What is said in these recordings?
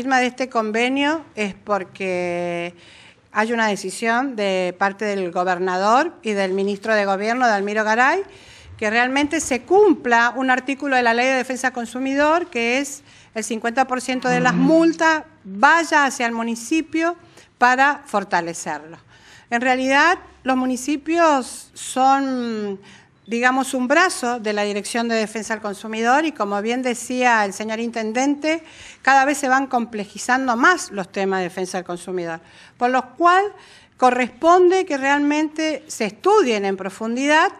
firma de este convenio es porque hay una decisión de parte del gobernador y del ministro de Gobierno, Dalmiro Garay, que realmente se cumpla un artículo de la Ley de Defensa Consumidor, que es el 50% de las multas vaya hacia el municipio para fortalecerlo. En realidad, los municipios son digamos, un brazo de la Dirección de Defensa al Consumidor y como bien decía el señor Intendente, cada vez se van complejizando más los temas de defensa al consumidor, por lo cual corresponde que realmente se estudien en profundidad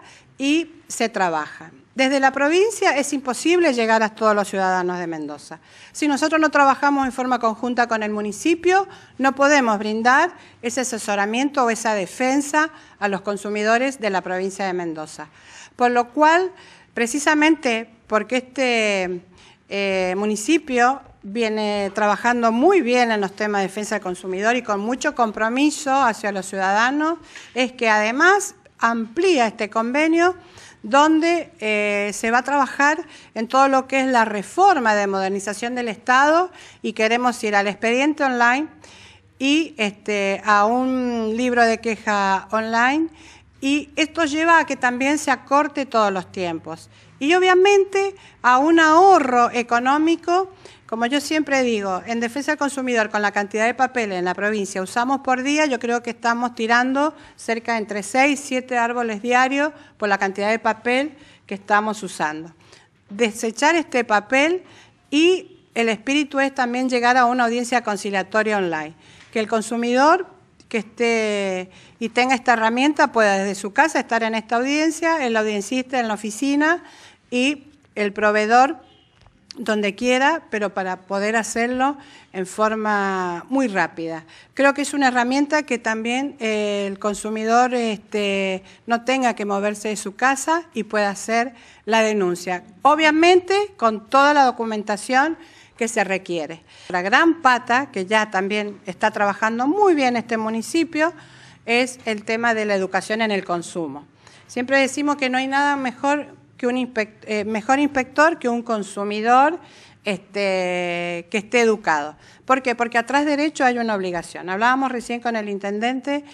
y se trabaja. Desde la provincia es imposible llegar a todos los ciudadanos de Mendoza. Si nosotros no trabajamos en forma conjunta con el municipio, no podemos brindar ese asesoramiento o esa defensa a los consumidores de la provincia de Mendoza. Por lo cual, precisamente porque este eh, municipio viene trabajando muy bien en los temas de defensa del consumidor y con mucho compromiso hacia los ciudadanos, es que además amplía este convenio donde eh, se va a trabajar en todo lo que es la reforma de modernización del Estado y queremos ir al expediente online y este, a un libro de queja online y esto lleva a que también se acorte todos los tiempos y obviamente a un ahorro económico, como yo siempre digo, en defensa del consumidor con la cantidad de papel en la provincia usamos por día, yo creo que estamos tirando cerca de entre 6 y 7 árboles diarios por la cantidad de papel que estamos usando. Desechar este papel y el espíritu es también llegar a una audiencia conciliatoria online, que el consumidor que esté y tenga esta herramienta pueda desde su casa estar en esta audiencia, el audiencista en la oficina y el proveedor donde quiera, pero para poder hacerlo en forma muy rápida. Creo que es una herramienta que también eh, el consumidor este, no tenga que moverse de su casa y pueda hacer la denuncia. Obviamente con toda la documentación que se requiere. La gran pata, que ya también está trabajando muy bien este municipio, es el tema de la educación en el consumo. Siempre decimos que no hay nada mejor que un eh, mejor inspector que un consumidor este, que esté educado. ¿Por qué? Porque atrás derecho hay una obligación. Hablábamos recién con el intendente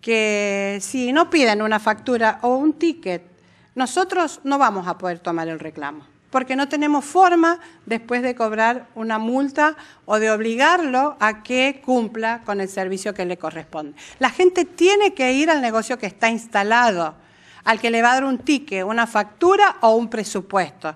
que si no piden una factura o un ticket, nosotros no vamos a poder tomar el reclamo porque no tenemos forma después de cobrar una multa o de obligarlo a que cumpla con el servicio que le corresponde. La gente tiene que ir al negocio que está instalado, al que le va a dar un ticket, una factura o un presupuesto.